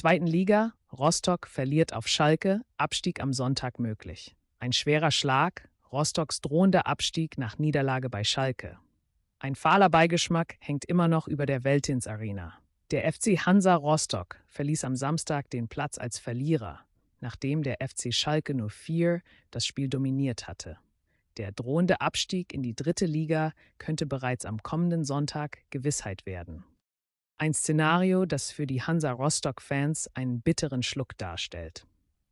zweiten Liga, Rostock verliert auf Schalke, Abstieg am Sonntag möglich. Ein schwerer Schlag, Rostocks drohender Abstieg nach Niederlage bei Schalke. Ein fahler Beigeschmack hängt immer noch über der Weltins Arena. Der FC Hansa Rostock verließ am Samstag den Platz als Verlierer, nachdem der FC Schalke 04 das Spiel dominiert hatte. Der drohende Abstieg in die dritte Liga könnte bereits am kommenden Sonntag Gewissheit werden. Ein Szenario, das für die Hansa Rostock-Fans einen bitteren Schluck darstellt.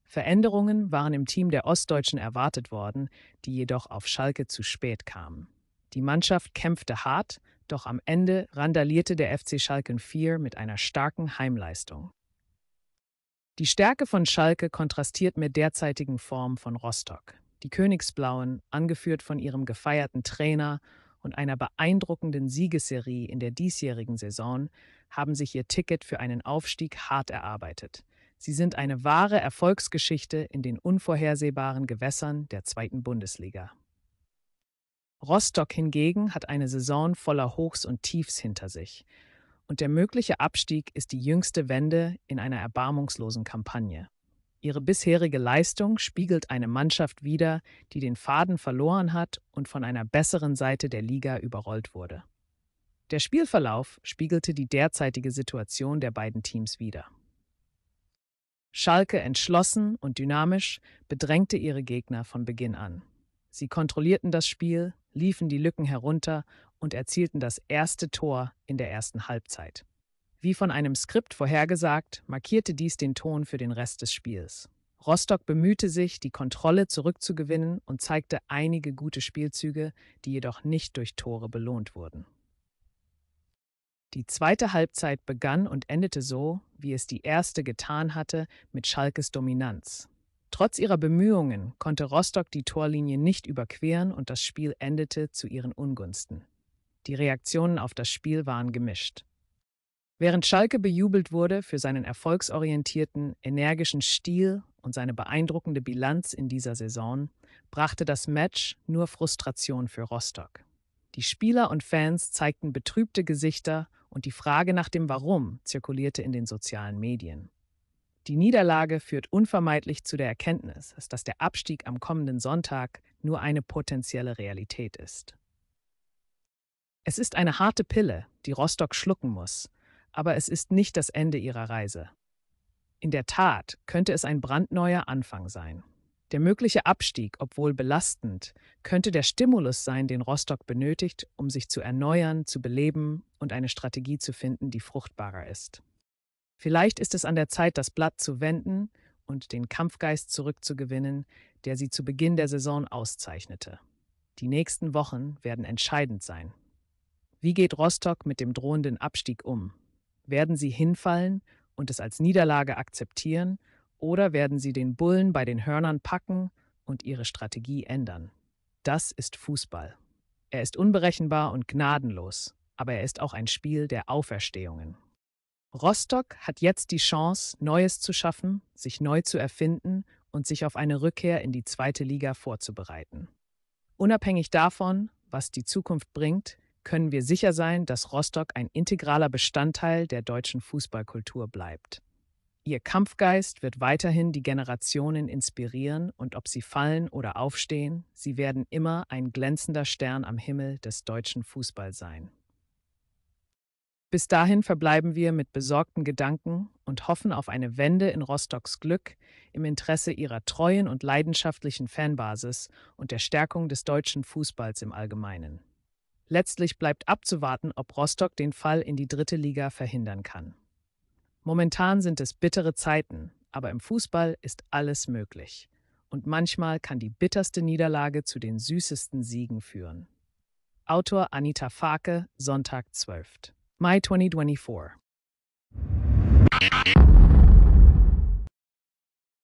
Veränderungen waren im Team der Ostdeutschen erwartet worden, die jedoch auf Schalke zu spät kamen. Die Mannschaft kämpfte hart, doch am Ende randalierte der FC Schalke 4 mit einer starken Heimleistung. Die Stärke von Schalke kontrastiert mit derzeitigen Form von Rostock. Die Königsblauen, angeführt von ihrem gefeierten Trainer und einer beeindruckenden Siegesserie in der diesjährigen Saison haben sich ihr Ticket für einen Aufstieg hart erarbeitet. Sie sind eine wahre Erfolgsgeschichte in den unvorhersehbaren Gewässern der zweiten Bundesliga. Rostock hingegen hat eine Saison voller Hochs und Tiefs hinter sich. Und der mögliche Abstieg ist die jüngste Wende in einer erbarmungslosen Kampagne. Ihre bisherige Leistung spiegelt eine Mannschaft wider, die den Faden verloren hat und von einer besseren Seite der Liga überrollt wurde. Der Spielverlauf spiegelte die derzeitige Situation der beiden Teams wider. Schalke entschlossen und dynamisch bedrängte ihre Gegner von Beginn an. Sie kontrollierten das Spiel, liefen die Lücken herunter und erzielten das erste Tor in der ersten Halbzeit. Wie von einem Skript vorhergesagt, markierte dies den Ton für den Rest des Spiels. Rostock bemühte sich, die Kontrolle zurückzugewinnen und zeigte einige gute Spielzüge, die jedoch nicht durch Tore belohnt wurden. Die zweite Halbzeit begann und endete so, wie es die erste getan hatte, mit Schalkes Dominanz. Trotz ihrer Bemühungen konnte Rostock die Torlinie nicht überqueren und das Spiel endete zu ihren Ungunsten. Die Reaktionen auf das Spiel waren gemischt. Während Schalke bejubelt wurde für seinen erfolgsorientierten, energischen Stil und seine beeindruckende Bilanz in dieser Saison, brachte das Match nur Frustration für Rostock. Die Spieler und Fans zeigten betrübte Gesichter und die Frage nach dem Warum zirkulierte in den sozialen Medien. Die Niederlage führt unvermeidlich zu der Erkenntnis, dass der Abstieg am kommenden Sonntag nur eine potenzielle Realität ist. Es ist eine harte Pille, die Rostock schlucken muss, aber es ist nicht das Ende ihrer Reise. In der Tat könnte es ein brandneuer Anfang sein. Der mögliche Abstieg, obwohl belastend, könnte der Stimulus sein, den Rostock benötigt, um sich zu erneuern, zu beleben und eine Strategie zu finden, die fruchtbarer ist. Vielleicht ist es an der Zeit, das Blatt zu wenden und den Kampfgeist zurückzugewinnen, der sie zu Beginn der Saison auszeichnete. Die nächsten Wochen werden entscheidend sein. Wie geht Rostock mit dem drohenden Abstieg um? Werden sie hinfallen und es als Niederlage akzeptieren, oder werden sie den Bullen bei den Hörnern packen und ihre Strategie ändern? Das ist Fußball. Er ist unberechenbar und gnadenlos, aber er ist auch ein Spiel der Auferstehungen. Rostock hat jetzt die Chance, Neues zu schaffen, sich neu zu erfinden und sich auf eine Rückkehr in die zweite Liga vorzubereiten. Unabhängig davon, was die Zukunft bringt, können wir sicher sein, dass Rostock ein integraler Bestandteil der deutschen Fußballkultur bleibt. Ihr Kampfgeist wird weiterhin die Generationen inspirieren und ob sie fallen oder aufstehen, sie werden immer ein glänzender Stern am Himmel des deutschen Fußballs sein. Bis dahin verbleiben wir mit besorgten Gedanken und hoffen auf eine Wende in Rostocks Glück im Interesse ihrer treuen und leidenschaftlichen Fanbasis und der Stärkung des deutschen Fußballs im Allgemeinen. Letztlich bleibt abzuwarten, ob Rostock den Fall in die dritte Liga verhindern kann. Momentan sind es bittere Zeiten, aber im Fußball ist alles möglich. Und manchmal kann die bitterste Niederlage zu den süßesten Siegen führen. Autor Anita Farke, Sonntag 12. Mai 2024.